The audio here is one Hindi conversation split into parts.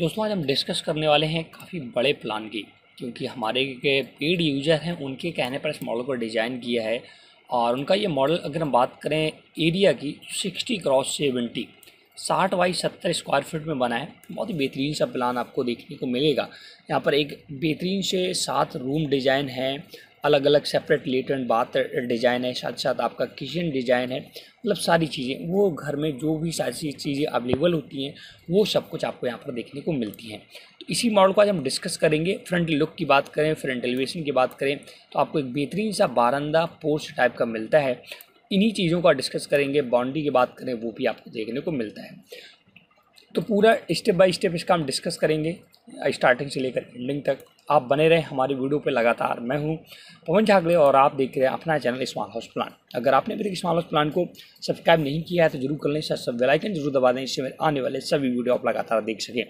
दोस्तों आज हम डिस्कस करने वाले हैं काफ़ी बड़े प्लान की क्योंकि हमारे के पेड यूजर हैं उनके कहने पर इस मॉडल को डिज़ाइन किया है और उनका ये मॉडल अगर हम बात करें एरिया की सिक्सटी क्रॉस सेवेंटी साठ बाई सत्तर स्क्वायर फीट में बना है बहुत ही बेहतरीन सा प्लान आपको देखने को मिलेगा यहाँ पर एक बेहतरीन से सात रूम डिज़ाइन है अलग अलग सेपरेट लेटेंट बाथ डिज़ाइन है साथ साथ आपका किचन डिज़ाइन है मतलब सारी चीज़ें वो घर में जो भी सारी चीज़ें अवेलेबल होती हैं वो सब कुछ आपको यहाँ पर देखने को मिलती हैं तो इसी मॉडल को आज हम डिस्कस करेंगे फ्रंट लुक की बात करें फ्रंट एलिवेशन की बात करें तो आपको एक बेहतरीन सा बारंदा पोर्स टाइप का मिलता है इन्हीं चीज़ों का डिस्कस करेंगे बाउंड्री की बात करें वो भी आपको देखने को मिलता है तो पूरा स्टेप बाय स्टेप इसका हम डिस्कस करेंगे स्टार्टिंग से लेकर एंडिंग तक आप बने रहें हमारी वीडियो पे लगातार मैं हूँ पवन झागले और आप देख रहे हैं अपना चैनल स्मॉल हाउस प्लान अगर आपने अभी तक स्मॉल हाउस प्लान को सब्सक्राइब नहीं किया है तो जरूर कर लें सर सब वेलाइकन जरूर दबा दें इससे आने वाले सभी वीडियो आप लगातार देख सकें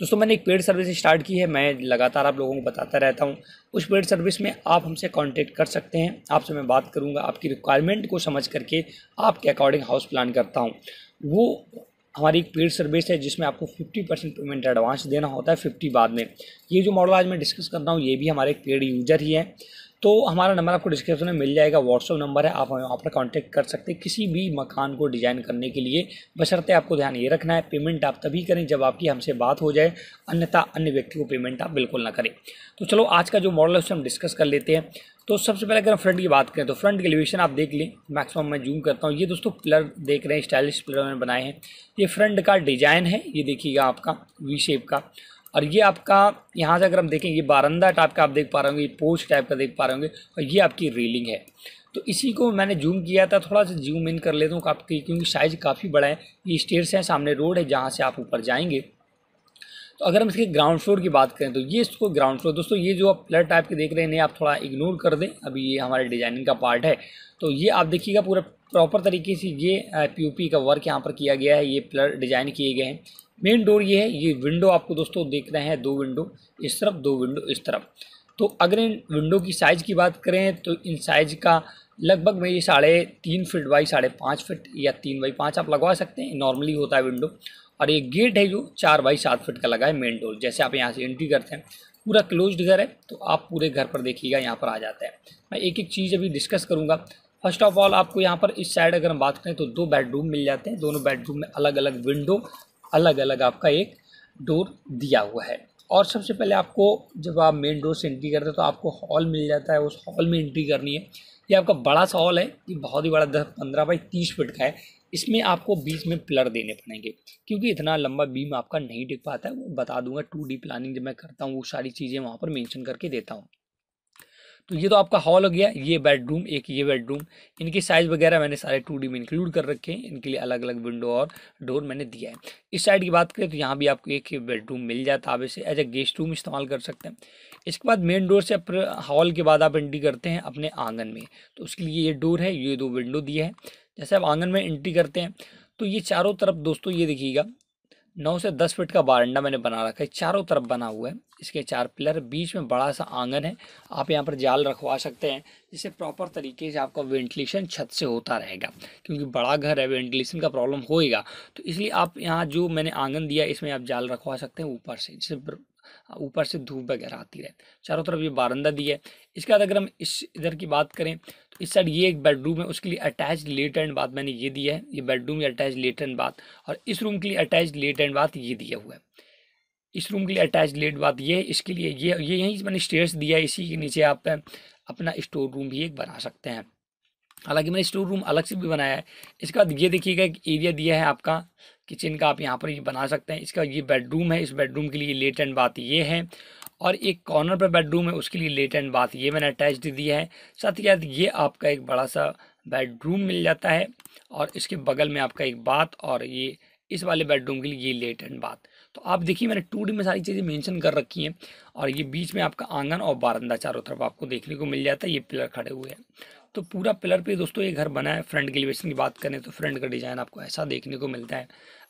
दोस्तों मैंने एक पेड सर्विस स्टार्ट की है मैं लगातार आप लोगों को बताता रहता हूँ उस पेड सर्विस में आप हमसे कांटेक्ट कर सकते हैं आपसे मैं बात करूँगा आपकी रिक्वायरमेंट को समझ करके आपके अकॉर्डिंग हाउस प्लान करता हूँ वो हमारी एक पेड सर्विस है जिसमें आपको 50 परसेंट पेमेंट एडवांस देना होता है 50 बाद में ये जो मॉडल आज मैं डिस्कस कर रहा हूँ ये भी हमारे एक पेड यूज़र ही है तो हमारा नंबर आपको डिस्क्रिप्शन में मिल जाएगा व्हाट्सअप नंबर है आप हमें वहाँ पर कॉन्टैक्ट कर सकते हैं किसी भी मकान को डिज़ाइन करने के लिए बशर्ते आपको ध्यान ये रखना है पेमेंट आप तभी करें जब आपकी हमसे बात हो जाए अन्यथा अन्य व्यक्ति को पेमेंट आप बिल्कुल ना करें तो चलो आज का जो मॉडल है उससे हम डिस्कस कर लेते हैं तो सबसे पहले अगर हम फ्रंट की बात करें तो फ्रंट एलिवेशन आप देख लें मैक्सिमम मैं जूम करता हूँ ये दोस्तों पिलर देख रहे हैं स्टाइलिश पिलर मैंने बनाए हैं ये फ्रंट का डिज़ाइन है ये देखिएगा आपका वी शेप का और ये आपका यहाँ से अगर हम देखें ये बारंदा टाइप का आप देख पा रहे होंगे ये टाइप का देख पा रहे होंगे और ये आपकी रेलिंग है तो इसी को मैंने जूम किया था थोड़ा सा जूम इन कर लेता हूँ आपकी क्योंकि साइज़ काफ़ी बड़ा है ये स्टेयर्स हैं सामने रोड है जहाँ से आप ऊपर जाएंगे तो अगर हम इसके ग्राउंड फ्लोर की बात करें तो ये इसको ग्राउंड फ्लोर दोस्तों ये जो आप प्लर टाइप के देख रहे हैं आप थोड़ा इग्नोर कर दें अभी ये हमारे डिजाइनिंग का पार्ट है तो ये आप देखिएगा पूरा प्रॉपर तरीके से ये पीओपी का वर्क यहाँ पर किया गया है ये प्लर डिज़ाइन किए गए हैं मेन डोर ये है ये विंडो आपको दोस्तों देख रहे हैं दो विंडो इस तरफ दो विंडो इस तरफ तो अगर इन विंडो की साइज़ की बात करें तो इन साइज़ का लगभग मैं ये साढ़े तीन फिट बाई साढ़े पाँच फिट या तीन बाई पाँच आप लगवा सकते हैं नॉर्मली होता है विंडो और ये गेट है जो चार बाई सात फिट का लगा है मेन डोर जैसे आप यहाँ से एंट्री करते हैं पूरा क्लोज्ड घर है तो आप पूरे घर पर देखिएगा यहाँ पर आ जाता है मैं एक एक चीज़ अभी डिस्कस करूँगा फर्स्ट ऑफ ऑल आपको यहाँ पर इस साइड अगर हम बात करें तो दो बेडरूम मिल जाते हैं दोनों बेडरूम में अलग अलग विंडो अलग अलग आपका एक डोर दिया हुआ है और सबसे पहले आपको जब आप मेन डोर से एंट्री करते हैं तो आपको हॉल मिल जाता है उस हॉल में एंट्री करनी है ये आपका बड़ा सा हॉल है ये बहुत ही बड़ा दस पंद्रह बाई तीस फिट का है इसमें आपको बीच में पिलर देने पड़ेंगे क्योंकि इतना लंबा बीम आपका नहीं टिक पाता है वो बता दूंगा टू डी प्लानिंग जब मैं करता हूँ वो सारी चीज़ें वहाँ पर मेंशन करके देता हूँ तो ये तो आपका हॉल हो गया ये बेडरूम एक ये बेडरूम इनके साइज़ वगैरह मैंने सारे टू में इंक्लूड कर रखे हैं इनके लिए अलग अलग विंडो और डोर मैंने दिया है इस साइड की बात करें तो यहाँ भी आपको एक बेडरूम मिल जाता है आप इसे एज ए गेस्ट रूम इस्तेमाल कर सकते हैं इसके बाद मेन डोर से हॉल के बाद आप एंट्री करते हैं अपने आंगन में तो उसके लिए ये डोर है ये दो विंडो दिए हैं जैसे आप आंगन में एंट्री करते हैं तो ये चारों तरफ दोस्तों ये देखिएगा नौ से दस फीट का बारंडा मैंने बना रखा है चारों तरफ बना हुआ है इसके चार पिलर बीच में बड़ा सा आंगन है आप यहाँ पर जाल रखवा सकते हैं जिससे प्रॉपर तरीके से आपका वेंटिलेशन छत से होता रहेगा क्योंकि बड़ा घर है वेंटिलेशन का प्रॉब्लम होएगा तो इसलिए आप यहाँ जो मैंने आंगन दिया इसमें आप जाल रखवा सकते हैं ऊपर से जिससे ऊपर से धूप वगैरह आती रहे चारों तरफ ये बारंदा दिया है इसके बाद अगर हम इस इधर की बात करें तो इस साइड ये एक बेडरूम है उसके लिए अटैच लेट एंड बाथ मैंने ये दिया है ये बेडरूम या अटैच लेट एंड बाथ और इस रूम के लिए अटैच लेट एंड बाथ ये दिया हुआ है इस रूम के लिए अटैच लेट बात ये इसके लिए ये ये यही मैंने स्टेयर्स दिया है इसी के नीचे आप अपना स्टोर रूम भी एक बना सकते हैं हालांकि मैंने स्टोर रूम अलग से भी बनाया है इसके बाद ये देखिएगा एक एरिया दिया है आपका किचन का आप यहाँ पर ये बना सकते हैं इसका ये बेडरूम है इस बेडरूम के लिए लेट एंड बात ये है और एक कॉर्नर पर बेडरूम है उसके लिए लेट एंड बात ये मैंने अटैच दे दिया है साथ ही साथ ये आपका एक बड़ा सा बेडरूम मिल जाता है और इसके बगल में आपका एक बात और ये इस वाले बेडरूम के लिए ये लेट एंड बात तो आप देखिए मैंने टू में सारी चीज़ें मेंशन कर रखी हैं और ये बीच में आपका आंगन और बारंदा चारों तरफ आपको देखने को मिल जाता है ये पिलर खड़े हुए हैं तो पूरा पिलर पे दोस्तों ये घर बना है फ्रंट एलिवेशन की बात करें तो फ्रंट का डिज़ाइन आपको ऐसा देखने को मिलता है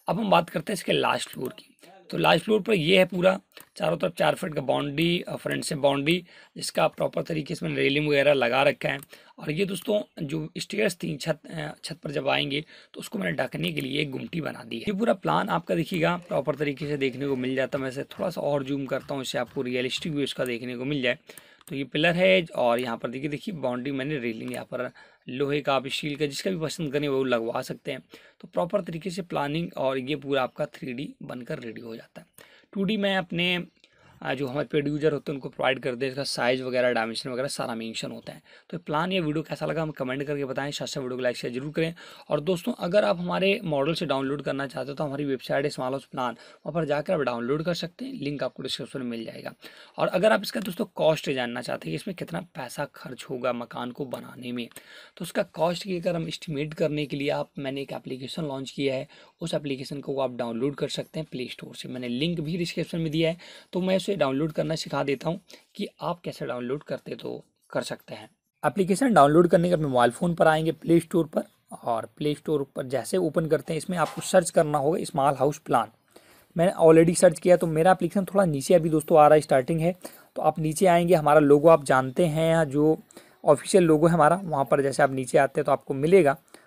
अब हम बात करते हैं इसके लास्ट फ्लोर की तो लास्ट फ्लोर पर ये है पूरा चारों तरफ चार फीट का बाउंड्री फ्रंट से बाउंड्री जिसका प्रॉपर तरीके से मैंने रेलिंग वगैरह लगा रखा है और ये दोस्तों जो स्टेयर्स थी छत छत पर जब आएंगे तो उसको मैंने ढकने के लिए एक गुमटी बना दी है ये पूरा प्लान आपका देखिएगा प्रॉपर तरीके से देखने को मिल जाता है मैं थोड़ा सा और जूम करता हूँ इससे आपको रियलिस्टिक व्यू इसका देखने को मिल जाए तो ये पिलर है और यहाँ पर देखिए देखिए बाउंड्री मैंने रेलिंग यहाँ पर लोहे का आप शील का जिसका भी पसंद करें वो लगवा सकते हैं तो प्रॉपर तरीके से प्लानिंग और ये पूरा आपका थ्री बनकर रेडी हो जाता है टू मैं अपने जो हमारे पेड यूजर होते हैं उनको प्रोवाइड कर दे इसका साइज़ वगैरह डायमेंशन वगैरह सारा मेंशन होता है तो प्लान या वीडियो कैसा लगा हम कमेंट करके बताएं शास्त्र वीडियो को लाइक शेयर जरूर करें और दोस्तों अगर आप हमारे मॉडल से डाउनलोड करना चाहते हो तो हमारी वेबसाइट है स्मॉल हाउस प्लान वहाँ पर जाकर आप डाउनलोड कर सकते हैं लिंक आपको डिस्क्रिप्शन में मिल जाएगा और अगर आप इसका दोस्तों कॉस्ट जानना चाहते हैं इसमें कितना पैसा खर्च होगा मकान को बनाने में तो उसका कॉस्ट की अगर हम इस्टीमेट करने के लिए आप मैंने एक एप्लीकेशन लॉन्च किया है उस एप्लीकेशन को आप डाउनलोड कर सकते हैं प्ले स्टोर से मैंने लिंक भी डिस्क्रिप्शन में दिया है तो मैं उसे से डाउनलोड करना सिखा देता हूँ कि आप कैसे डाउनलोड करते तो कर सकते हैं एप्लीकेशन डाउनलोड करने के अपने मोबाइल फ़ोन पर आएंगे प्ले स्टोर पर और प्ले स्टोर पर जैसे ओपन करते हैं इसमें आपको सर्च करना होगा स्मॉल हाउस प्लान मैंने ऑलरेडी सर्च किया तो मेरा एप्लीकेशन थोड़ा नीचे अभी दोस्तों आ रहा है स्टार्टिंग है तो आप नीचे आएंगे हमारा लोगो आप जानते हैं जो ऑफिशियल लोगो है हमारा वहाँ पर जैसे आप नीचे आते हैं तो आपको मिलेगा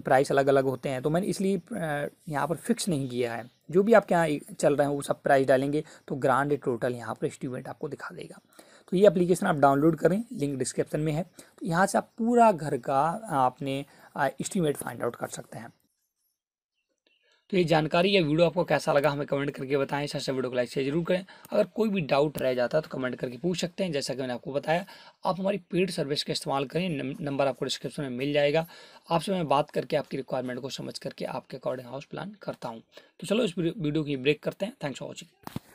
प्राइस अलग अलग होते हैं तो मैंने इसलिए यहाँ पर फिक्स नहीं किया है जो भी आपके यहाँ चल रहे हैं वो सब प्राइस डालेंगे तो ग्रांड टोटल यहाँ पर स्टूडेंट आपको दिखा देगा तो ये एप्लीकेशन आप डाउनलोड करें लिंक डिस्क्रिप्शन में है तो यहाँ से आप पूरा घर का आपने इस्टीमेट फाइंड आउट कर सकते हैं तो ये जानकारी या वीडियो आपको कैसा लगा हमें कमेंट करके बताएं सबसे वीडियो को लाइक शेयर जरूर करें अगर कोई भी डाउट रह जाता है तो कमेंट करके पूछ सकते हैं जैसा कि मैंने आपको बताया आप हमारी पेड सर्विस का इस्तेमाल करें नंबर आपको डिस्क्रिप्शन में मिल जाएगा आपसे मैं बात करके आपकी रिक्वायरमेंट को समझ करके आपके अकॉर्डिंग हाउस प्लान करता हूँ तो चलो इस वीडियो की ब्रेक करते हैं थैंक्स फॉर वॉचिंग